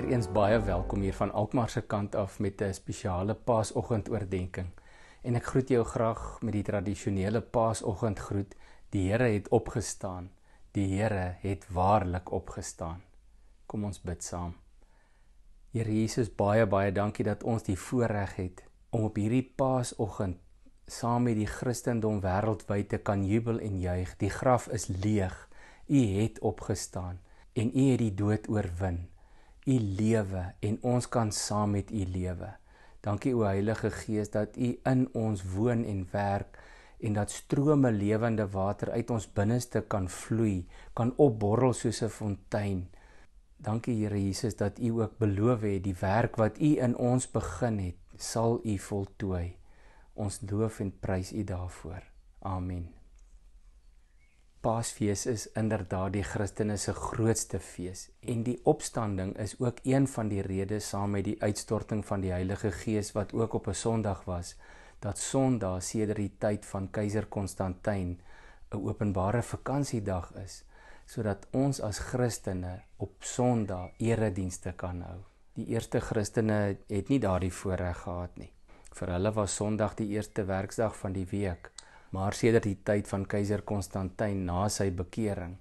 weer eens baie welkom hier van Alkmaar se kant af met 'n spesiale Paasoggendoordenkings. En ek groet jou graag met die tradisionele Paasoggendgroet. Die Here het opgestaan. Die Here het waarlik opgestaan. Kom ons bid saam. Here Jesus, baie baie dankie dat ons die voorreg het om op hierdie Paasoggend saam met die Christendom wêreldwyd te kan jubel en juig. Die graf is leeg. U het opgestaan en u het die dood oorwin u lewe en ons kan saam met u lewe. Dankie o Heilige Gees dat u in ons woon en werk en dat strome lewende water uit ons binneste kan vloei, kan opborrel soos 'n fontein. Dankie Here Jesus dat u ook beloof het die werk wat u in ons begin het, sal u voltooi. Ons loof en prys u daarvoor. Amen. Paasfees is inderdaad die Christene se grootste fees en die opstanding is ook een van die redes saam met die uitstorting van die Heilige Gees wat ook op 'n Sondag was dat Sondag sedert die tyd van keiser Konstantin 'n openbare vakansiedag is sodat ons as Christene op Sondag eredienste kan hou. Die eerste Christene het nie daardie voorreg gehad nie. Vir hulle was Sondag die eerste werkdag van die week maar sedert die tyd van keiser Konstantin na sy bekering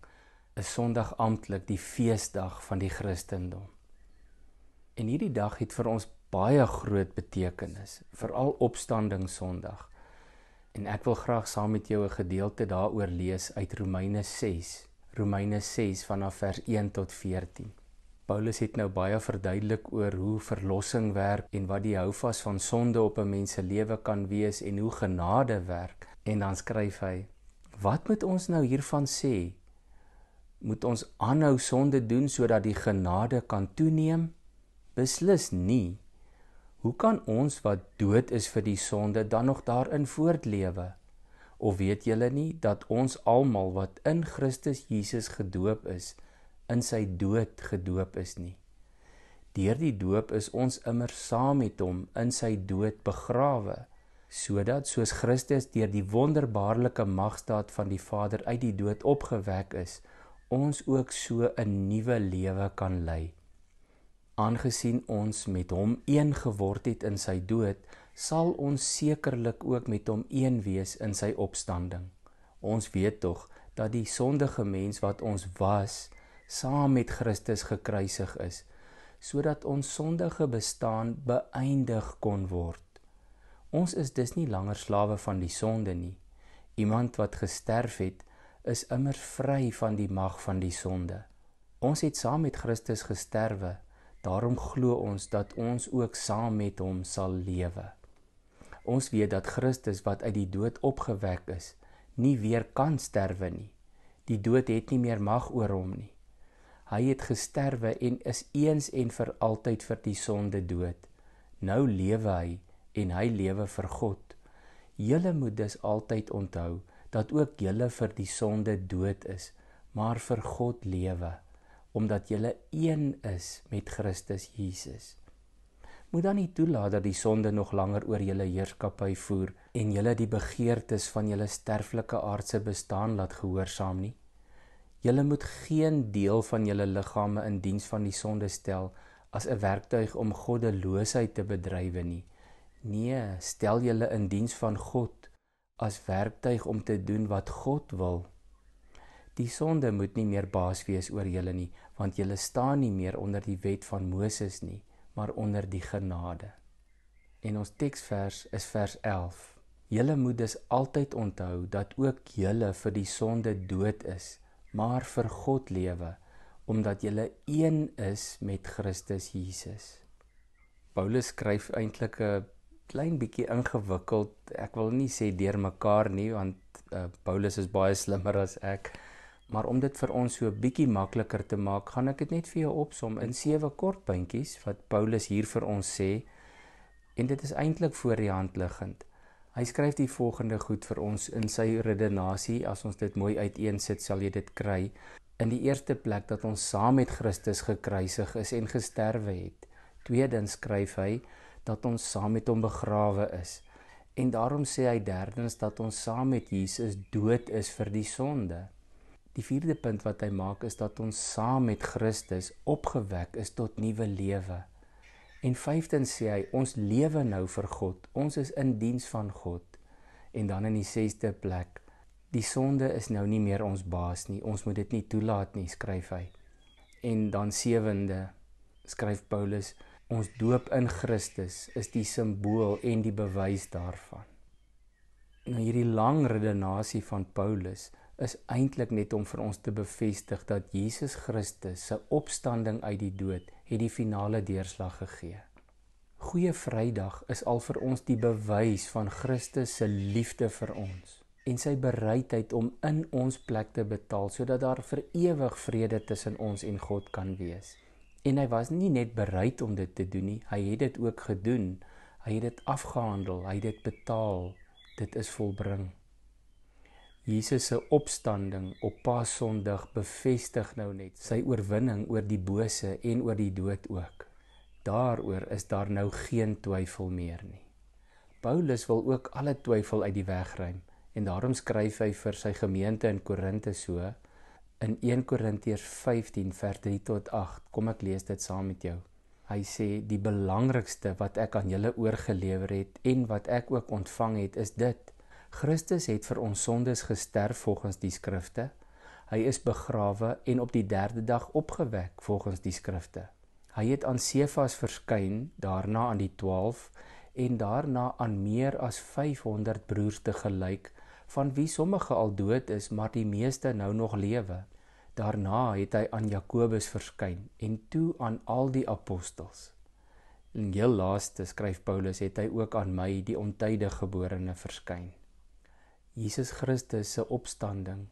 is Sondag amptelik die feesdag van die Christendom. En hierdie dag het vir ons baie groot betekenis, veral opstanding Sondag. En ek wil graag saam met jou 'n gedeelte daaroor lees uit Romeine 6. Romeine 6 vanaf vers 1 tot 14. Paulus het nou baie verduidelik oor hoe verlossing werk en wat die houvas van sonde op 'n mens se lewe kan wees en hoe genade werk En dan skryf hy: "Wat moet ons nou hiervan sê? Moet ons aanhou sonde doen sodat die genade kan toeneem? Beslis nie. Hoe kan ons wat dood is vir die sonde dan nog daarin voortlewe? Of weet julle nie dat ons almal wat in Christus Jesus gedoop is, in sy dood gedoop is nie? Deur die doop is ons immer saam met hom in sy dood begrawe." sodat soos Christus deur die wonderbaarlike magstaat van die Vader uit die dood opgewek is, ons ook so 'n nuwe lewe kan lei. Aangesien ons met hom een geword het in sy dood, sal ons sekerlik ook met hom een wees in sy opstanding. Ons weet tog dat die sondige mens wat ons was, saam met Christus gekruisig is, sodat ons sondige bestaan beëindig kon word. Ons is dus nie langer slawe van die sonde nie. Iemand wat gesterf het, is immer vry van die mag van die sonde. Ons het saam met Christus gesterwe, daarom glo ons dat ons ook saam met hom sal lewe. Ons weet dat Christus wat uit die dood opgewek is, nie weer kan sterwe nie. Die dood het nie meer mag oor hom nie. Hy het gesterwe en is eens en vir altyd vir die sonde dood. Nou lewe hy en hy lewe vir God. Julle moet dus altyd onthou dat ook julle vir die sonde dood is, maar vir God lewe, omdat julle een is met Christus Jesus. Moet dan nie toelaat dat die sonde nog langer oor julle heerskappy voer en julle die begeertes van julle sterflike aardse bestaan laat gehoorsaam nie. Julle moet geen deel van julle liggame in diens van die sonde stel as 'n werktuig om goddeloosheid te bedrywe nie. Nee, stel julle in diens van God as werktuig om te doen wat God wil. Die sonde moet nie meer baas wees oor julle nie, want julle staan nie meer onder die wet van Moses nie, maar onder die genade. En ons teksvers is vers 11. Julle moet dus altyd onthou dat ook julle vir die sonde dood is, maar vir God lewe, omdat julle een is met Christus Jesus. Paulus skryf eintlik 'n klein bietjie ingewikkeld. Ek wil nie sê deur mekaar nie want uh, Paulus is baie slimmer as ek. Maar om dit vir ons so 'n bietjie makliker te maak, gaan ek dit net vir jou opsom in sewe kort puntjies wat Paulus hier vir ons sê. En dit is eintlik voor die hand liggend. Hy skryf die volgende goed vir ons in sy redenasie. As ons dit mooi uiteensit, sal jy dit kry. In die eerste plek dat ons saam met Christus gekruisig is en gesterwe het. Tweedens skryf hy dat ons saam met hom begrawe is. En daarom sê hy derdens dat ons saam met Jesus dood is vir die sonde. Die vierde punt wat hy maak is dat ons saam met Christus opgewek is tot nuwe lewe. En vyftens sê hy ons lewe nou vir God. Ons is in diens van God. En dan in die sesde plek, die sonde is nou nie meer ons baas nie. Ons moet dit nie toelaat nie, skryf hy. En dan sewende, skryf Paulus, ons doop in Christus is die simbool en die bewys daarvan. Nou hierdie lang redenasie van Paulus is eintlik net om vir ons te bevestig dat Jesus Christus se opstanding uit die dood het die finale deurslag gegee. Goeie Vrydag is al vir ons die bewys van Christus se liefde vir ons en sy bereidheid om in ons plek te betaal sodat daar vir ewig vrede tussen ons en God kan wees en hy was nie net bereid om dit te doen nie, hy het dit ook gedoen. Hy het dit afgehandel, hy het dit betaal. Dit is volbring. Jesus se opstanding op Paasondag bevestig nou net sy oorwinning oor die bose en oor die dood ook. Daaroor is daar nou geen twyfel meer nie. Paulus wil ook alle twyfel uit die weg ruim en daarom skryf hy vir sy gemeente in Korinte so: in 1 Korintiërs 15 vers 3 tot 8. Kom ek lees dit saam met jou. Hy sê die belangrikste wat ek aan julle oorgelewer het en wat ek ook ontvang het is dit. Christus het vir ons sondes gesterf volgens die skrifte. Hy is begrawe en op die 3de dag opgewek volgens die skrifte. Hy het aan Sefas verskyn, daarna aan die 12 en daarna aan meer as 500 broers te gelyk van wie sommige al dood is, maar die meeste nou nog lewe. Daarna het hy aan Jakobus verskyn en toe aan al die apostels. In die laaste skryf Paulus het hy ook aan my die ontydige geborene verskyn. Jesus Christus se opstanding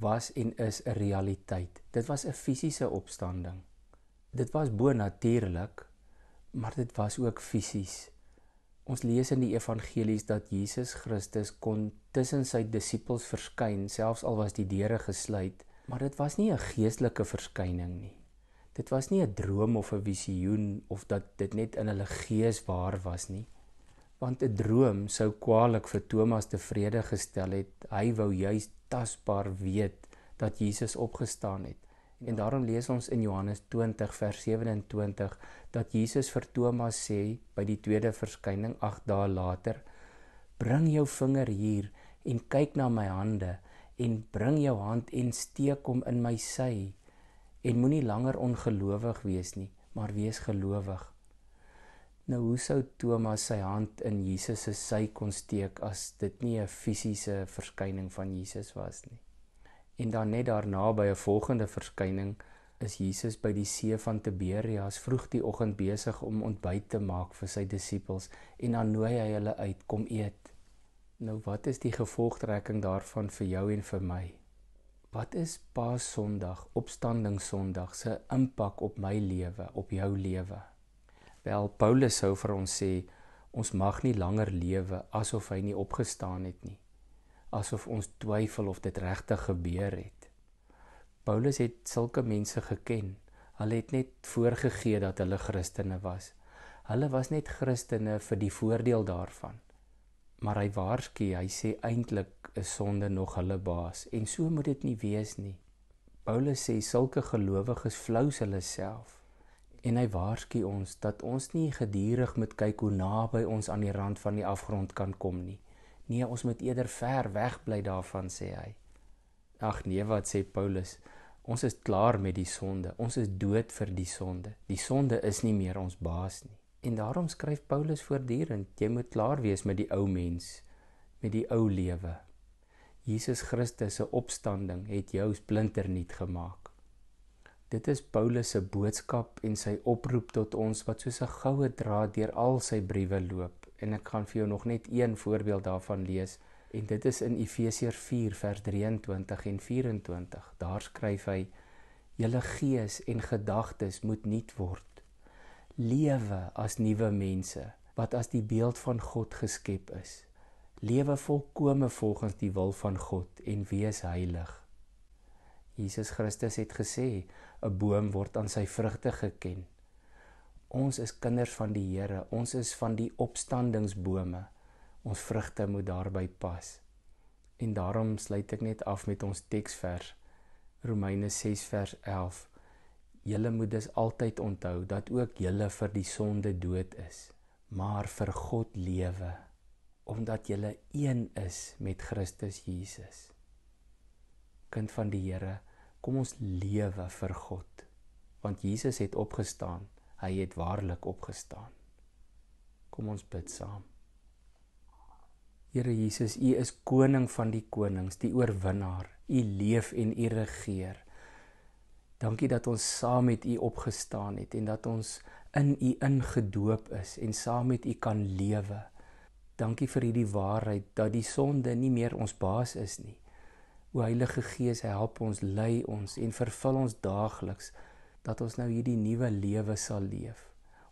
was en is 'n realiteit. Dit was 'n fisiese opstanding. Dit was bo natuurlik, maar dit was ook fisies. Ons lees in die evangelies dat Jesus Christus kon tussen sy disippels verskyn selfs al was die deure gesluit, maar dit was nie 'n geestelike verskyning nie. Dit was nie 'n droom of 'n visioen of dat dit net in hulle gees waar was nie. Want 'n droom sou kwaliek vir Thomas tevrede gestel het. Hy wou juis tasbaar weet dat Jesus opgestaan het. En daarom lees ons in Johannes 20 vers 27 dat Jesus vir Thomas sê by die tweede verskyning 8 dae later: "Bring jou vinger hier en kyk na my hande en bring jou hand en steek hom in my sy en moenie langer ongelowig wees nie, maar wees gelowig." Nou hoe sou Thomas sy hand in Jesus se sy kon steek as dit nie 'n fisiese verskyning van Jesus was nie? En dan net daarna by 'n volgende verskyning is Jesus by die see van Tiberias vroeg die oggend besig om ontbyt te maak vir sy disippels en dan nooi hy hulle uit kom eet. Nou wat is die gevolgtrekking daarvan vir jou en vir my? Wat is Paasondag, Opstanding Sondag se impak op my lewe, op jou lewe? Wel Paulus sou vir ons sê ons mag nie langer lewe asof hy nie opgestaan het nie asof ons twyfel of dit regtig gebeur het. Paulus het sulke mense geken. Hulle het net voorgegee dat hulle Christene was. Hulle was net Christene vir die voordeel daarvan. Maar hy waarsku, hy sê eintlik is sonde nog hulle baas en so moet dit nie wees nie. Paulus sê sulke gelowiges flous hulle self en hy waarsku ons dat ons nie gedurig moet kyk hoe naby ons aan die rand van die afgrond kan kom nie. Nee, ons moet eerder ver weg bly daarvan, sê hy. Ag nee, wat sê Paulus? Ons is klaar met die sonde. Ons is dood vir die sonde. Die sonde is nie meer ons baas nie. En daarom skryf Paulus voortdurend, jy moet klaar wees met die ou mens, met die ou lewe. Jesus Christus se opstanding het jou splinternuut gemaak. Dit is Paulus se boodskap en sy oproep tot ons wat soos 'n goue draad deur al sy briewe loop en ek gaan vir jou nog net een voorbeeld daarvan lees en dit is in Efesiërs 4 vers 23 en 24. Daar skryf hy: "Julle gees en gedagtes moet nuut word. Lewe as nuwe mense wat as die beeld van God geskep is. Lewe volkome volgens die wil van God en wees heilig." Jesus Christus het gesê, 'n boom word aan sy vrugte geken. Ons is kinders van die Here. Ons is van die opstandingsbome. Ons vrugte moet daarby pas. En daarom sluit ek net af met ons teksvers Romeine 6 vers 11. Julle moet dus altyd onthou dat ook julle vir die sonde dood is, maar vir God lewe, omdat julle een is met Christus Jesus. Kind van die Here, kom ons lewe vir God, want Jesus het opgestaan hy het waarlik opgestaan. Kom ons bid saam. Here Jesus, U is koning van die konings, die oorwinnaar. U leef en U regeer. Dankie dat ons saam met U opgestaan het en dat ons in U ingedoop is en saam met U kan lewe. Dankie vir hierdie waarheid dat die sonde nie meer ons baas is nie. O Heilige Gees, help ons, lei ons en vervul ons daagliks dat ons nou hierdie nuwe lewe sal leef.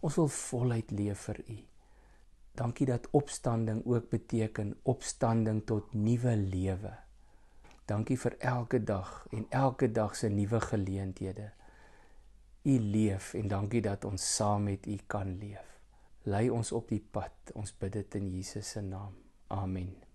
Ons wil voluit leef vir U. Dankie dat opstanding ook beteken opstanding tot nuwe lewe. Dankie vir elke dag en elke dag se nuwe geleenthede. U leef en dankie dat ons saam met U kan leef. Lei ons op die pad. Ons bid dit in Jesus se naam. Amen.